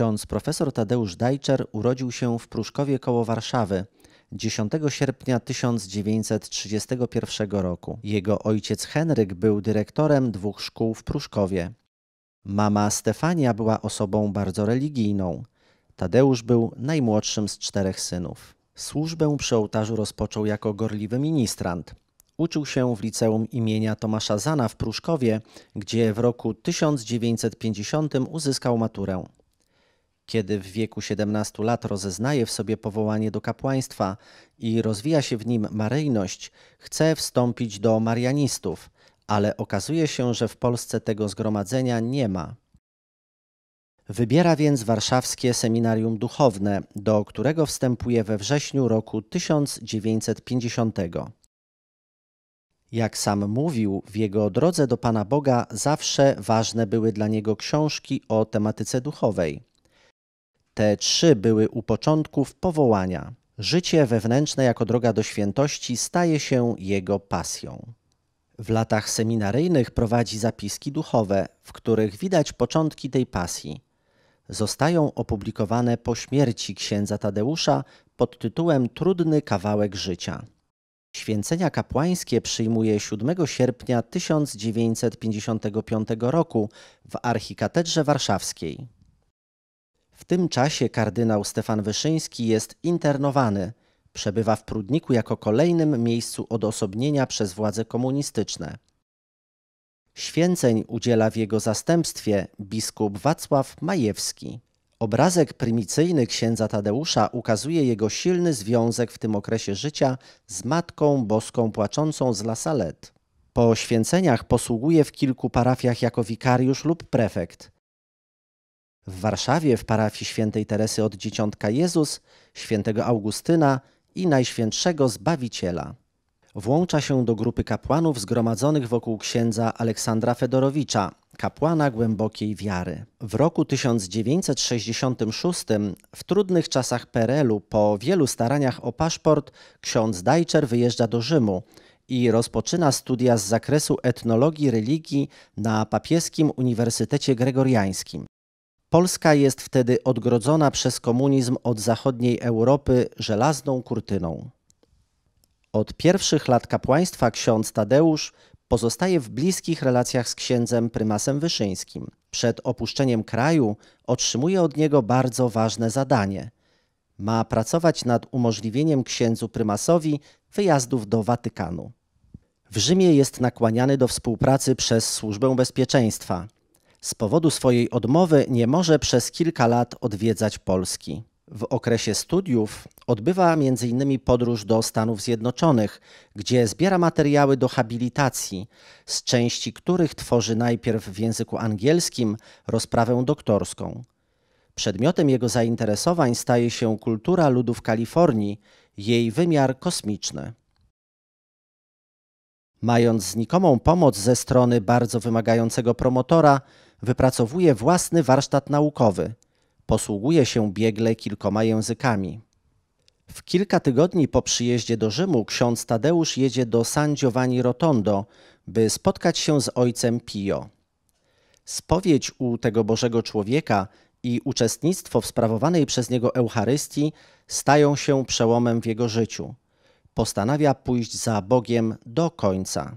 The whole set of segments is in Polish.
Ksiądz profesor Tadeusz Dajczer urodził się w Pruszkowie koło Warszawy 10 sierpnia 1931 roku. Jego ojciec Henryk był dyrektorem dwóch szkół w Pruszkowie. Mama Stefania była osobą bardzo religijną. Tadeusz był najmłodszym z czterech synów. Służbę przy ołtarzu rozpoczął jako gorliwy ministrant. Uczył się w liceum imienia Tomasza Zana w Pruszkowie, gdzie w roku 1950 uzyskał maturę. Kiedy w wieku 17 lat rozeznaje w sobie powołanie do kapłaństwa i rozwija się w nim maryjność, chce wstąpić do marianistów, ale okazuje się, że w Polsce tego zgromadzenia nie ma. Wybiera więc warszawskie seminarium duchowne, do którego wstępuje we wrześniu roku 1950. Jak sam mówił, w jego drodze do Pana Boga zawsze ważne były dla niego książki o tematyce duchowej. Te trzy były u początków powołania. Życie wewnętrzne jako droga do świętości staje się jego pasją. W latach seminaryjnych prowadzi zapiski duchowe, w których widać początki tej pasji. Zostają opublikowane po śmierci księdza Tadeusza pod tytułem Trudny kawałek życia. Święcenia kapłańskie przyjmuje 7 sierpnia 1955 roku w archikatedrze warszawskiej. W tym czasie kardynał Stefan Wyszyński jest internowany. Przebywa w Prudniku jako kolejnym miejscu odosobnienia przez władze komunistyczne. Święceń udziela w jego zastępstwie biskup Wacław Majewski. Obrazek prymicyjny księdza Tadeusza ukazuje jego silny związek w tym okresie życia z Matką Boską Płaczącą z La Salette. Po święceniach posługuje w kilku parafiach jako wikariusz lub prefekt. W Warszawie w parafii świętej Teresy od Dzieciątka Jezus, świętego Augustyna i Najświętszego Zbawiciela. Włącza się do grupy kapłanów zgromadzonych wokół księdza Aleksandra Fedorowicza, kapłana głębokiej wiary. W roku 1966, w trudnych czasach perelu, po wielu staraniach o paszport, ksiądz Dajczer wyjeżdża do Rzymu i rozpoczyna studia z zakresu etnologii religii na Papieskim Uniwersytecie Gregoriańskim. Polska jest wtedy odgrodzona przez komunizm od zachodniej Europy żelazną kurtyną. Od pierwszych lat kapłaństwa ksiądz Tadeusz pozostaje w bliskich relacjach z księdzem prymasem Wyszyńskim. Przed opuszczeniem kraju otrzymuje od niego bardzo ważne zadanie. Ma pracować nad umożliwieniem księdzu prymasowi wyjazdów do Watykanu. W Rzymie jest nakłaniany do współpracy przez Służbę Bezpieczeństwa – z powodu swojej odmowy nie może przez kilka lat odwiedzać Polski. W okresie studiów odbywa m.in. podróż do Stanów Zjednoczonych, gdzie zbiera materiały do habilitacji, z części których tworzy najpierw w języku angielskim rozprawę doktorską. Przedmiotem jego zainteresowań staje się kultura ludów Kalifornii, jej wymiar kosmiczny. Mając znikomą pomoc ze strony bardzo wymagającego promotora, wypracowuje własny warsztat naukowy. Posługuje się biegle kilkoma językami. W kilka tygodni po przyjeździe do Rzymu ksiądz Tadeusz jedzie do San Giovanni Rotondo, by spotkać się z ojcem Pio. Spowiedź u tego Bożego człowieka i uczestnictwo w sprawowanej przez niego Eucharystii stają się przełomem w jego życiu. Postanawia pójść za Bogiem do końca.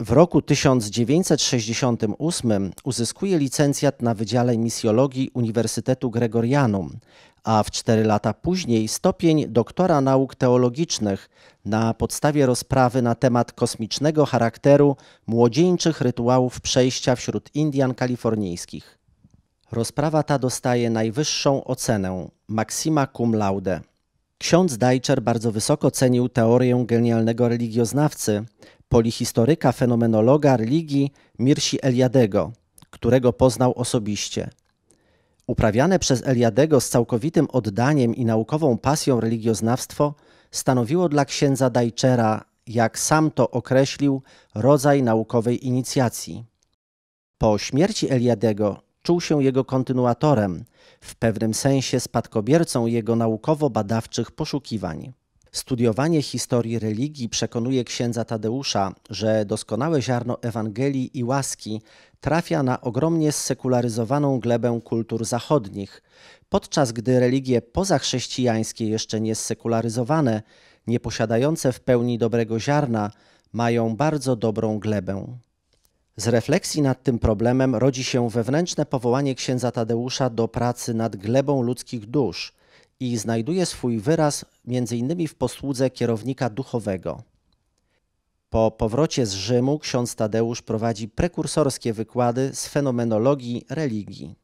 W roku 1968 uzyskuje licencjat na Wydziale Misjologii Uniwersytetu Gregorianum, a w cztery lata później stopień doktora nauk teologicznych na podstawie rozprawy na temat kosmicznego charakteru młodzieńczych rytuałów przejścia wśród Indian kalifornijskich. Rozprawa ta dostaje najwyższą ocenę Maxima cum laude. Ksiądz Dajczer bardzo wysoko cenił teorię genialnego religioznawcy, polihistoryka, fenomenologa religii Mirsi Eliadego, którego poznał osobiście. Uprawiane przez Eliadego z całkowitym oddaniem i naukową pasją religioznawstwo stanowiło dla księdza Dajczera, jak sam to określił, rodzaj naukowej inicjacji. Po śmierci Eliadego czuł się jego kontynuatorem, w pewnym sensie spadkobiercą jego naukowo-badawczych poszukiwań. Studiowanie historii religii przekonuje księdza Tadeusza, że doskonałe ziarno Ewangelii i łaski trafia na ogromnie sekularyzowaną glebę kultur zachodnich, podczas gdy religie pozachrześcijańskie jeszcze nie sekularyzowane, nie posiadające w pełni dobrego ziarna, mają bardzo dobrą glebę. Z refleksji nad tym problemem rodzi się wewnętrzne powołanie księdza Tadeusza do pracy nad glebą ludzkich dusz – i znajduje swój wyraz m.in. w posłudze kierownika duchowego. Po powrocie z Rzymu ksiądz Tadeusz prowadzi prekursorskie wykłady z fenomenologii religii.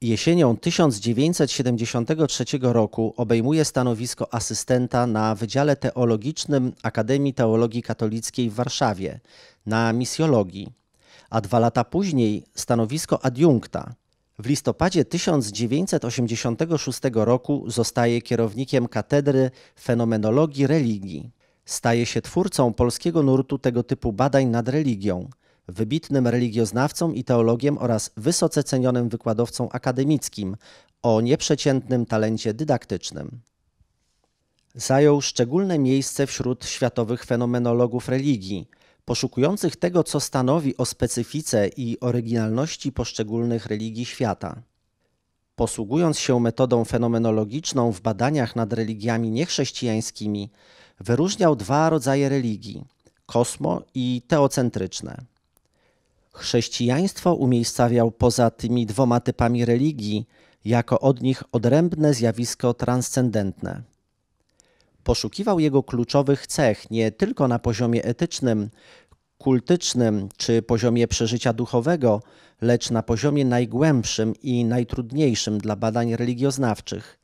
Jesienią 1973 roku obejmuje stanowisko asystenta na Wydziale Teologicznym Akademii Teologii Katolickiej w Warszawie na misjologii, a dwa lata później stanowisko adiunkta w listopadzie 1986 roku zostaje kierownikiem Katedry Fenomenologii Religii. Staje się twórcą polskiego nurtu tego typu badań nad religią, wybitnym religioznawcą i teologiem oraz wysoce cenionym wykładowcą akademickim o nieprzeciętnym talencie dydaktycznym. Zajął szczególne miejsce wśród światowych fenomenologów religii – poszukujących tego, co stanowi o specyfice i oryginalności poszczególnych religii świata. Posługując się metodą fenomenologiczną w badaniach nad religiami niechrześcijańskimi, wyróżniał dwa rodzaje religii kosmo i teocentryczne. Chrześcijaństwo umiejscawiał poza tymi dwoma typami religii jako od nich odrębne zjawisko transcendentne poszukiwał jego kluczowych cech nie tylko na poziomie etycznym, kultycznym czy poziomie przeżycia duchowego, lecz na poziomie najgłębszym i najtrudniejszym dla badań religioznawczych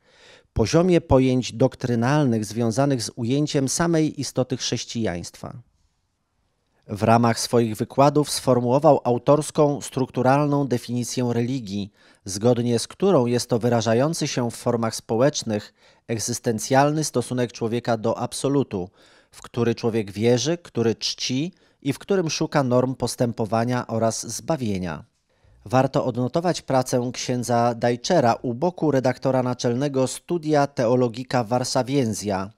poziomie pojęć doktrynalnych związanych z ujęciem samej istoty chrześcijaństwa. W ramach swoich wykładów sformułował autorską strukturalną definicję religii, zgodnie z którą jest to wyrażający się w formach społecznych egzystencjalny stosunek człowieka do absolutu, w który człowiek wierzy, który czci i w którym szuka norm postępowania oraz zbawienia. Warto odnotować pracę księdza Dajczera u boku redaktora naczelnego Studia Teologika Warsawienzja,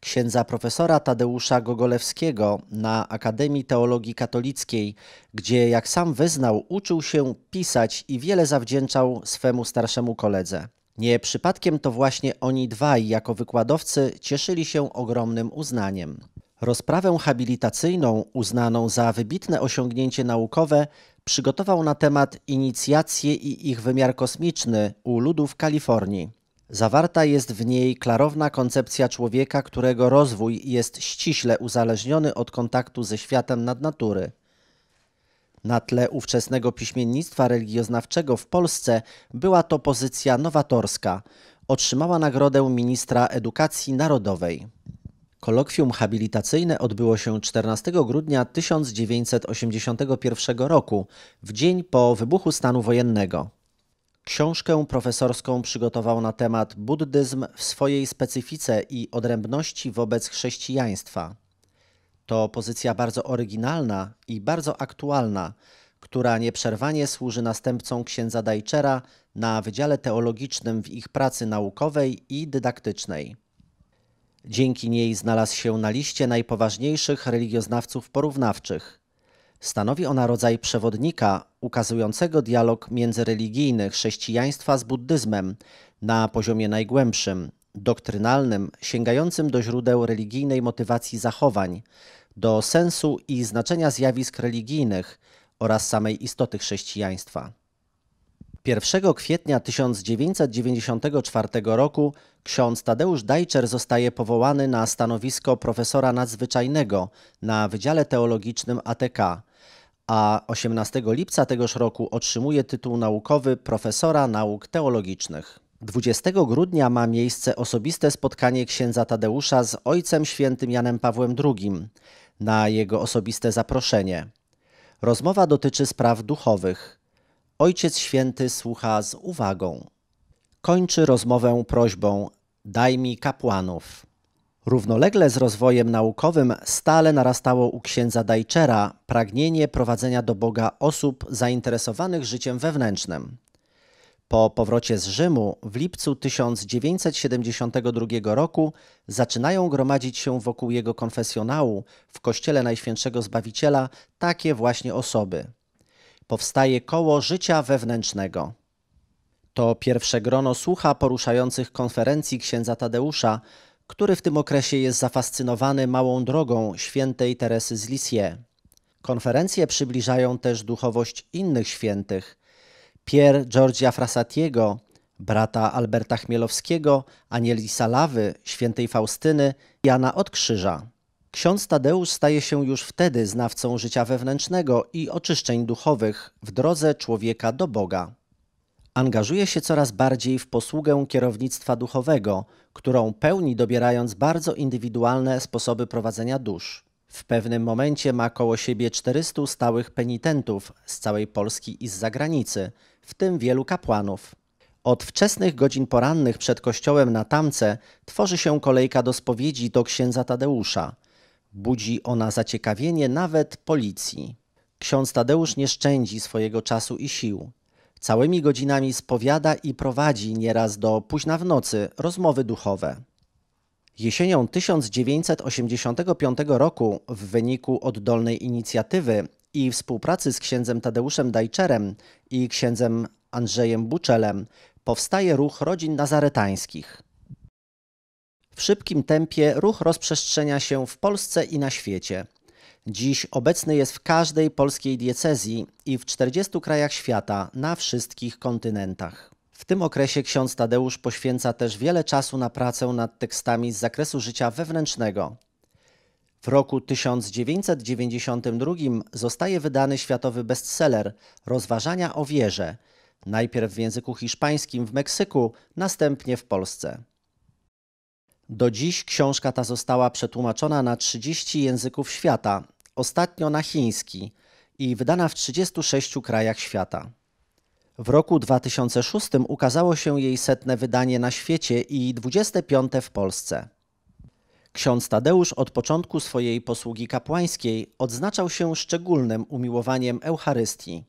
księdza profesora Tadeusza Gogolewskiego na Akademii Teologii Katolickiej, gdzie, jak sam wyznał, uczył się pisać i wiele zawdzięczał swemu starszemu koledze. Nie przypadkiem to właśnie oni dwaj jako wykładowcy cieszyli się ogromnym uznaniem. Rozprawę habilitacyjną, uznaną za wybitne osiągnięcie naukowe, przygotował na temat inicjacje i ich wymiar kosmiczny u ludów Kalifornii. Zawarta jest w niej klarowna koncepcja człowieka, którego rozwój jest ściśle uzależniony od kontaktu ze światem nadnatury. Na tle ówczesnego piśmiennictwa religioznawczego w Polsce była to pozycja nowatorska. Otrzymała nagrodę ministra edukacji narodowej. Kolokwium habilitacyjne odbyło się 14 grudnia 1981 roku, w dzień po wybuchu stanu wojennego. Książkę profesorską przygotował na temat buddyzm w swojej specyfice i odrębności wobec chrześcijaństwa. To pozycja bardzo oryginalna i bardzo aktualna, która nieprzerwanie służy następcom księdza Dajczera na Wydziale Teologicznym w ich pracy naukowej i dydaktycznej. Dzięki niej znalazł się na liście najpoważniejszych religioznawców porównawczych. Stanowi ona rodzaj przewodnika ukazującego dialog międzyreligijny chrześcijaństwa z buddyzmem na poziomie najgłębszym, doktrynalnym, sięgającym do źródeł religijnej motywacji zachowań, do sensu i znaczenia zjawisk religijnych oraz samej istoty chrześcijaństwa. 1 kwietnia 1994 roku ksiądz Tadeusz Dajczer zostaje powołany na stanowisko profesora nadzwyczajnego na Wydziale Teologicznym ATK, a 18 lipca tegoż roku otrzymuje tytuł naukowy profesora nauk teologicznych. 20 grudnia ma miejsce osobiste spotkanie księdza Tadeusza z ojcem świętym Janem Pawłem II na jego osobiste zaproszenie. Rozmowa dotyczy spraw duchowych – Ojciec Święty słucha z uwagą. Kończy rozmowę prośbą: Daj mi kapłanów. Równolegle z rozwojem naukowym stale narastało u księdza Dajczera pragnienie prowadzenia do Boga osób zainteresowanych życiem wewnętrznym. Po powrocie z Rzymu w lipcu 1972 roku zaczynają gromadzić się wokół jego konfesjonału w kościele Najświętszego Zbawiciela takie właśnie osoby powstaje koło życia wewnętrznego. To pierwsze grono słucha poruszających konferencji księdza Tadeusza, który w tym okresie jest zafascynowany małą drogą świętej Teresy z Lisie. Konferencje przybliżają też duchowość innych świętych. Pier Giorgia Frasatiego, brata Alberta Chmielowskiego, Anieli Salawy, świętej Faustyny, Jana od Krzyża. Ksiądz Tadeusz staje się już wtedy znawcą życia wewnętrznego i oczyszczeń duchowych w drodze człowieka do Boga. Angażuje się coraz bardziej w posługę kierownictwa duchowego, którą pełni dobierając bardzo indywidualne sposoby prowadzenia dusz. W pewnym momencie ma koło siebie 400 stałych penitentów z całej Polski i z zagranicy, w tym wielu kapłanów. Od wczesnych godzin porannych przed kościołem na tamce tworzy się kolejka do spowiedzi do księdza Tadeusza – Budzi ona zaciekawienie nawet policji. Ksiądz Tadeusz nie szczędzi swojego czasu i sił. Całymi godzinami spowiada i prowadzi nieraz do późna w nocy rozmowy duchowe. Jesienią 1985 roku, w wyniku oddolnej inicjatywy i współpracy z księdzem Tadeuszem Dajczerem i księdzem Andrzejem Buczelem, powstaje ruch rodzin nazaretańskich. W szybkim tempie ruch rozprzestrzenia się w Polsce i na świecie. Dziś obecny jest w każdej polskiej diecezji i w 40 krajach świata na wszystkich kontynentach. W tym okresie ksiądz Tadeusz poświęca też wiele czasu na pracę nad tekstami z zakresu życia wewnętrznego. W roku 1992 zostaje wydany światowy bestseller Rozważania o wierze, najpierw w języku hiszpańskim w Meksyku, następnie w Polsce. Do dziś książka ta została przetłumaczona na 30 języków świata, ostatnio na chiński i wydana w 36 krajach świata. W roku 2006 ukazało się jej setne wydanie na świecie i 25 w Polsce. Ksiądz Tadeusz od początku swojej posługi kapłańskiej odznaczał się szczególnym umiłowaniem Eucharystii.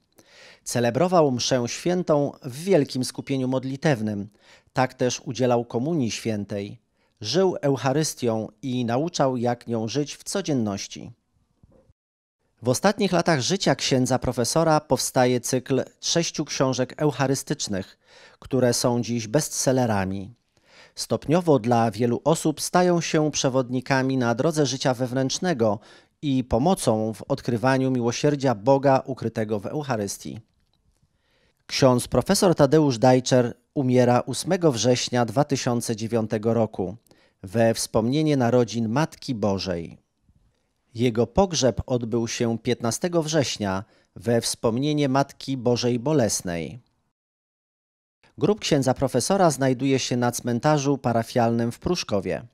Celebrował mszę świętą w wielkim skupieniu modlitewnym, tak też udzielał komunii świętej. Żył Eucharystią i nauczał, jak nią żyć w codzienności. W ostatnich latach życia księdza profesora powstaje cykl sześciu książek eucharystycznych, które są dziś bestsellerami. Stopniowo dla wielu osób stają się przewodnikami na drodze życia wewnętrznego i pomocą w odkrywaniu miłosierdzia Boga ukrytego w Eucharystii. Ksiądz profesor Tadeusz Dajczer umiera 8 września 2009 roku we wspomnienie narodzin Matki Bożej. Jego pogrzeb odbył się 15 września we wspomnienie Matki Bożej Bolesnej. Grób księdza profesora znajduje się na cmentarzu parafialnym w Pruszkowie.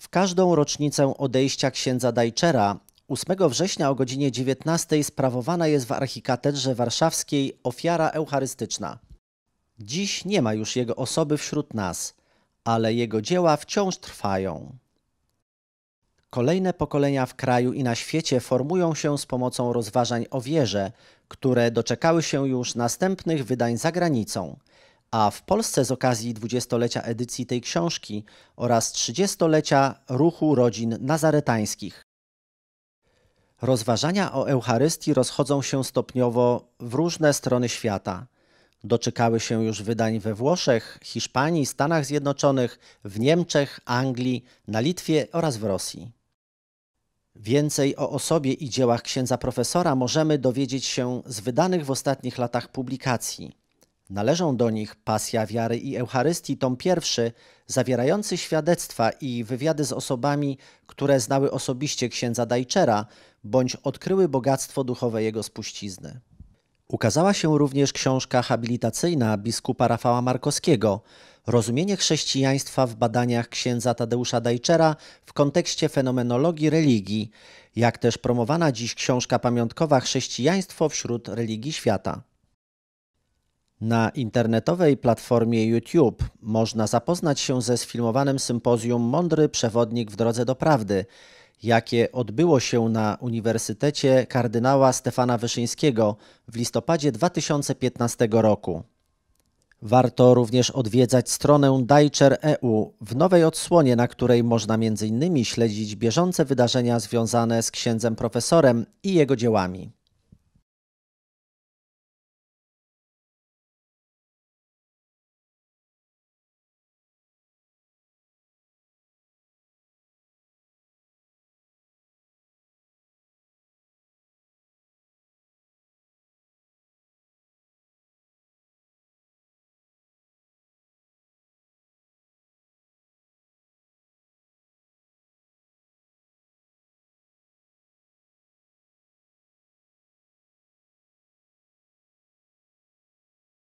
W każdą rocznicę odejścia księdza Dajczera 8 września o godzinie 19 sprawowana jest w archikatedrze warszawskiej ofiara eucharystyczna. Dziś nie ma już jego osoby wśród nas – ale jego dzieła wciąż trwają. Kolejne pokolenia w kraju i na świecie formują się z pomocą rozważań o wierze, które doczekały się już następnych wydań za granicą. A w Polsce z okazji dwudziestolecia edycji tej książki oraz trzydziestolecia ruchu rodzin nazaretańskich. Rozważania o Eucharystii rozchodzą się stopniowo w różne strony świata doczekały się już wydań we Włoszech, Hiszpanii, Stanach Zjednoczonych, w Niemczech, Anglii, na Litwie oraz w Rosji. Więcej o osobie i dziełach księdza profesora możemy dowiedzieć się z wydanych w ostatnich latach publikacji. Należą do nich Pasja Wiary i Eucharystii, tom pierwszy, zawierający świadectwa i wywiady z osobami, które znały osobiście księdza Dajczera bądź odkryły bogactwo duchowe jego spuścizny. Ukazała się również książka habilitacyjna biskupa Rafała Markowskiego Rozumienie chrześcijaństwa w badaniach księdza Tadeusza Dajczera w kontekście fenomenologii religii, jak też promowana dziś książka pamiątkowa Chrześcijaństwo wśród religii świata. Na internetowej platformie YouTube można zapoznać się ze sfilmowanym sympozjum Mądry Przewodnik w Drodze do Prawdy – jakie odbyło się na Uniwersytecie kardynała Stefana Wyszyńskiego w listopadzie 2015 roku. Warto również odwiedzać stronę EU e w nowej odsłonie, na której można m.in. śledzić bieżące wydarzenia związane z księdzem profesorem i jego dziełami.